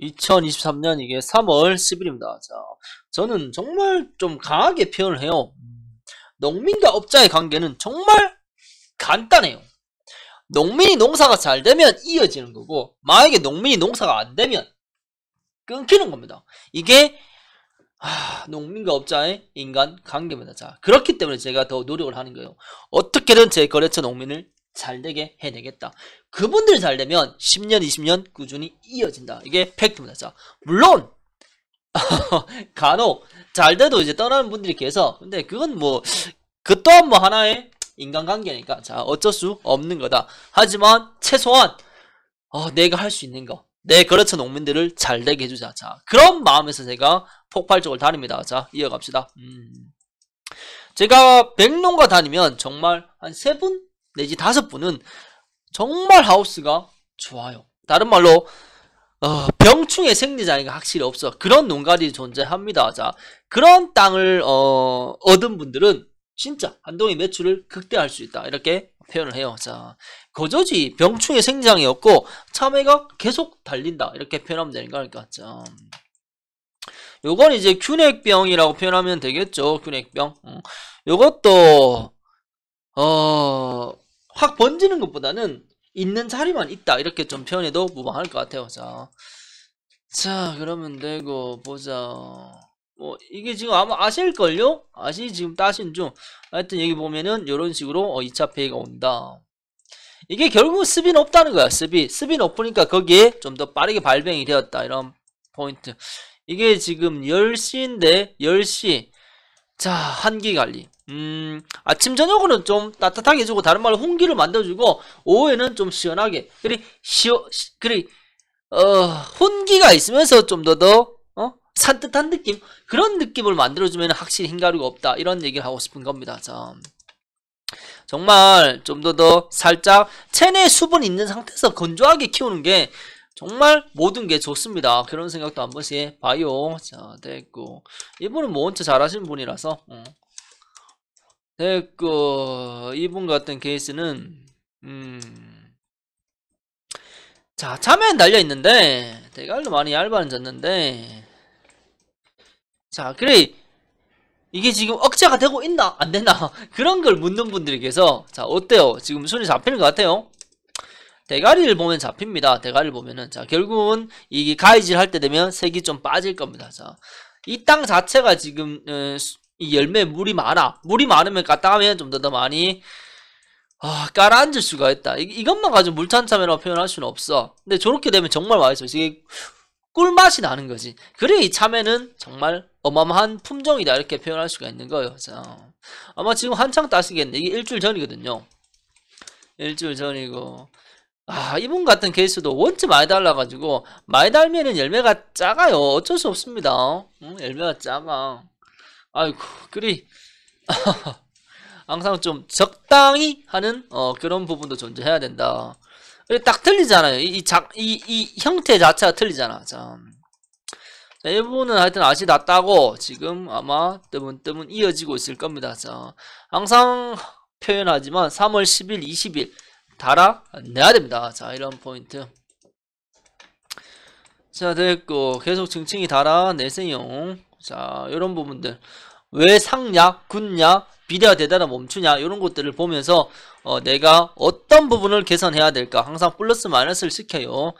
2023년 이게 3월 10일입니다. 자, 저는 정말 좀 강하게 표현을 해요. 농민과 업자의 관계는 정말 간단해요. 농민이 농사가 잘 되면 이어지는 거고 만약에 농민이 농사가 안 되면 끊기는 겁니다. 이게 하, 아, 농민과 업자의 인간 관계입니다. 자, 그렇기 때문에 제가 더 노력을 하는 거예요. 어떻게든 제 거래처 농민을 잘 되게 해내겠다. 그분들 잘 되면 10년, 20년 꾸준히 이어진다. 이게 팩트입니다. 자, 물론 간혹 잘 돼도 이제 떠나는 분들이 계서 근데 그건 뭐그 또한 뭐 하나의 인간관계니까 자 어쩔 수 없는 거다. 하지만 최소한 어, 내가 할 수 있는 거. 내그렇처 농민들을 잘 되게 해주자. 자 그런 마음에서 제가 폭발적으로 다닙니다. 자 이어갑시다. 음. 제가 백농가 다니면 정말 한세분 내지 다섯 분은 정말 하우스가 좋아요. 다른 말로 어, 병충해 생리장애가 확실히 없어. 그런 농가들이 존재합니다. 자, 그런 땅을 어, 얻은 분들은 진짜 한동의 매출을 극대화할 수 있다. 이렇게 표현을 해요. 자, 거저지 병충해 생장이 없고 참외가 계속 달린다. 이렇게 표현하면 되는 거니까. 자, 요건 이제 균핵병이라고 표현하면 되겠죠. 균핵병. 음. 요것도 어확 번지는 것보다는 있는 자리만 있다 이렇게 좀 표현해도 무방할 것 같아요 자, 자 그러면 되고 보자 뭐 이게 지금 아마 아실걸요? 아시 지금 따신 중 하여튼 여기 보면은 이런 식으로 어, 2차 페이가 온다 이게 결국 습이 없다는 거야 습이 습이 없으니까 거기에 좀 더 빠르게 발병이 되었다 이런 포인트 이게 지금 10시인데 10시 자 한기 관리 음, 아침 저녁으로는 좀 따뜻하게 해주고 다른 말로 홍기를 만들어주고 오후에는 좀 시원하게 그리 시어 그리 어 혼기가 있으면서 좀 더더 어? 산뜻한 느낌 그런 느낌을 만들어주면 확실히 힘가루가 없다 이런 얘기를 하고 싶은 겁니다. 자. 정말 좀 더 더 살짝 체내 수분 있는 상태에서 건조하게 키우는 게 정말 모든 게 좋습니다. 그런 생각도 한 번씩 해 봐요. 자, 됐고. 이분은 뭐 원체 잘하시는 분이라서. 어. 됐고 그, 이분 같은 케이스는 음. 자 참외는 달려있는데 대갈도 많이 얇아졌는데 자 그래 이게 지금 억제가 되고 있나 안되나 그런 걸 묻는 분들이 계서 자 어때요 지금 손이 잡히는 것 같아요 대가리를 보면 잡힙니다 대가리를 보면은 자 결국은 이게 가이질 할 때 되면 색이 좀 빠질 겁니다 자 이 땅 자체가 지금 에, 이열매 물이 많아. 물이 많으면 까딱하면 좀 더 더 많이 아, 깔아앉을 수가 있다. 이, 것만 가지고 물찬참외라고 표현할 수는 없어. 근데 저렇게 되면 정말 맛있어. 이게 꿀맛이 나는 거지. 그래 이 참외는 정말 어마어마한 품종이다 이렇게 표현할 수가 있는 거예요. 자, 아마 지금 한창 따시겠네. 이게 일주일 전이거든요. 일주일 전이고. 아, 이분 같은 케이스도 원체 많이 달라가지고, 많이 달면은 열매가 작아요. 어쩔 수 없습니다. 응? 열매가 작아. 아이고 그리 항상 좀 적당히 하는 어, 그런 부분도 존재해야 된다. 딱 틀리잖아요. 이, 작, 이, 이 형태 자체가 틀리잖아. 자, 자, 이 부분은 하여튼 아시 났다고 지금 아마 뜨문뜨문 이어지고 있을 겁니다. 자, 항상 표현하지만 3월 10일, 20일 달아내야 됩니다. 자, 이런 포인트. 자, 됐고 계속 증칭이 달아내세요. 자, 이런 부분들. 왜상약군약비대가 대단한 멈추냐 이런 것들을 보면서 어, 내가 어떤 부분을 개선해야 될까 항상 플러스 마이너스를 시켜요.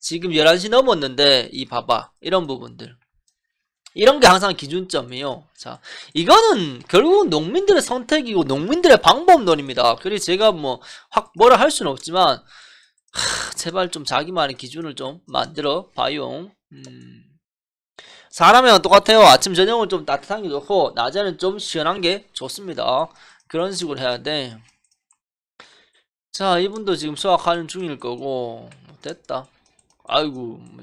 지금 11시 넘었는데 이 봐봐 이런 부분들 이런 게 항상 기준점이에요. 자, 이거는 결국은 농민들의 선택이고 농민들의 방법론입니다. 그리서 제가 뭐 확 뭐라 할 수는 없지만 하, 제발 좀 자기만의 기준을 좀 만들어 봐용. 음. 사람이랑 똑같아요. 아침 저녁은 좀 따뜻한 게 좋고 낮에는 좀 시원한 게 좋습니다. 그런 식으로 해야 돼. 자 이분도 지금 수학하는 중일 거고 됐다. 아이고 뭐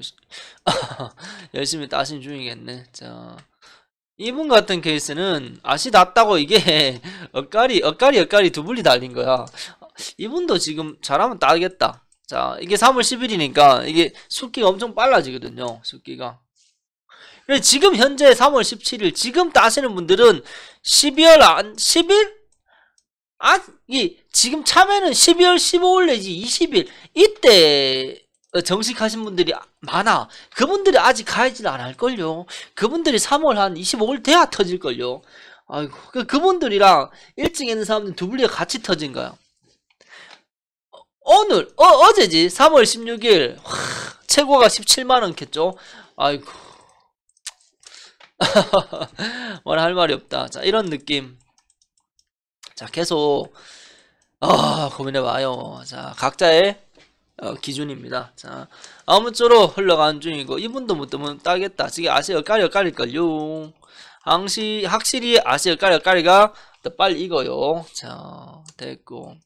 열심히 따신 중이겠네. 자 이분 같은 케이스는 아시 낫다고 이게 엇갈이 엇갈이 엇갈이 두분리 달린 거야. 이분도 지금 잘하면 따겠다. 자 이게 3월 10일이니까 이게 숙기가 엄청 빨라지거든요. 숙기가 지금 현재 3월 17일 지금 따시는 분들은 12월 안 10일 아, 이 지금 참여는 12월 15일 내지 20일 이때 어, 정식하신 분들이 많아. 그분들이 아직 가입지않을걸요 그분들이 3월 한 25일 돼야 터질걸요. 아이고, 그, 그분들이랑 일찍 있는 사람들 두블리가 같이 터진 거야. 어, 오늘, 어, 어제지? 3월 16일. 와, 최고가 17만원 겠죠? 아이고. 뭐라 할 말이 없다. 자, 이런 느낌. 자, 계속, 아, 고민해봐요. 자, 각자의 어, 기준입니다. 자, 아무쪼록 흘러가는 중이고, 이분도 못 뭐, 뜨면 뭐, 따겠다. 지금 아시아 엇갈려 엇갈릴걸요. 항시, 확실히 아세 엇갈리 엇갈리가 더 빨리 익어요. 자, 됐고.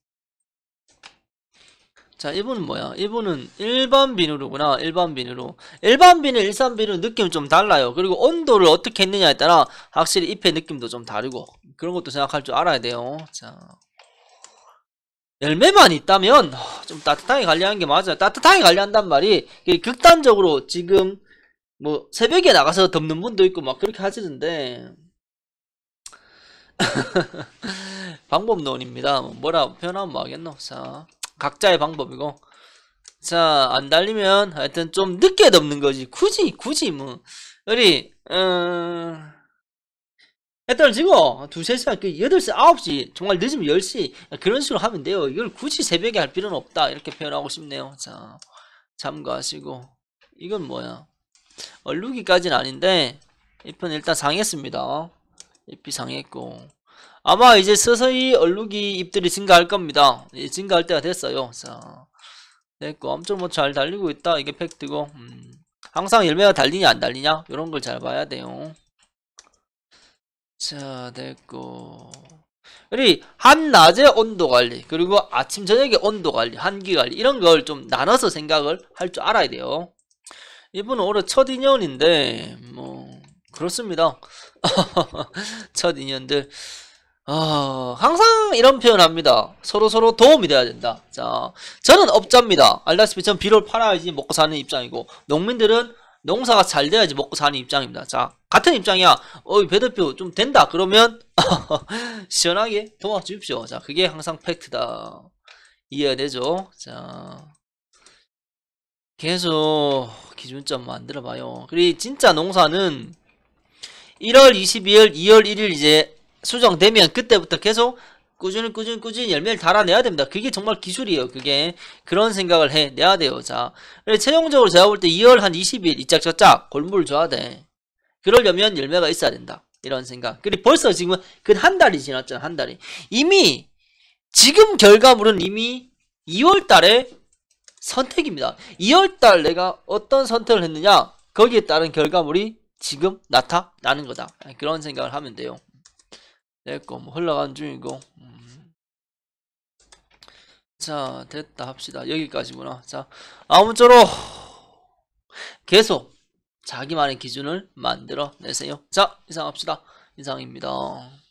자1분은 뭐야? 1분은 일반 비누로구나 일반 비누로 일반 비누 일산 비누 느낌 좀 달라요 그리고 온도를 어떻게 했느냐에 따라 확실히 잎의 느낌도 좀 다르고 그런 것도 생각할 줄 알아야 돼요 자 열매만 있다면 어, 좀 따뜻하게 관리하는 게 맞아요 따뜻하게 관리한단 말이 극단적으로 지금 뭐 새벽에 나가서 덮는 분도 있고 막 그렇게 하시는데 방법론입니다 뭐 뭐라 표현하면 뭐하겠노 자 각자의 방법이고 자 안 달리면 하여튼 좀 늦게 덮는 거지 굳이 굳이 뭐 우리 어... 애들 지고 두세 시간 그시9시 정말 늦으면 1 0시 그런 식으로 하면 돼요 이걸 굳이 새벽에 할 필요는 없다 이렇게 표현하고 싶네요 자 참고하시고 이건 뭐야 얼룩이까지는 아닌데 잎편 일단 상했습니다 잎이 상했고 아마 이제 서서히 얼룩이 잎들이 증가할 겁니다. 예, 증가할 때가 됐어요. 자, 됐고 엄청 뭐 잘 달리고 있다. 이게 팩트고 음, 항상 열매가 달리냐 안 달리냐 이런 걸 잘 봐야 돼요. 자, 됐고 우리 한낮의 온도 관리 그리고 아침 저녁의 온도 관리 한기 관리 이런 걸 좀 나눠서 생각을 할 줄 알아야 돼요. 이분은 올해 첫 인연인데 뭐 그렇습니다. 첫 인연들 아, 항상 이런 표현합니다. 서로 서로 도움이 돼야 된다. 자, 저는 업자입니다. 알다시피 전 비료를 팔아야지 먹고 사는 입장이고 농민들은 농사가 잘 돼야지 먹고 사는 입장입니다. 자, 같은 입장이야. 어이 배 대표 좀 된다. 그러면 시원하게 도와주십시오. 자, 그게 항상 팩트다. 이해가 되죠? 자, 계속 기준점 만들어봐요. 그리고 진짜 농사는 1월 22일, 2월 1일 이제 수정되면 그때부터 계속 꾸준히 꾸준히 꾸준히 열매를 달아내야 됩니다. 그게 정말 기술이에요. 그게 그런 생각을 해내야 돼요. 자, 최종적으로 제가 볼 때 2월 한 20일 이짝저짝 골물 줘야 돼. 그러려면 열매가 있어야 된다. 이런 생각. 그리고 벌써 지금 그 한 달이 지났잖아. 한 달이 이미 지금 결과물은 이미 2월 달에 선택입니다. 2월 달 내가 어떤 선택을 했느냐 거기에 따른 결과물이 지금 나타나는 거다. 그런 생각을 하면 돼요. 됐고 뭐 흘러간 중이고 음. 자 됐다 합시다 여기까지구나 자 아무쪼록 계속 자기만의 기준을 만들어 내세요 자 이상 합시다 이상입니다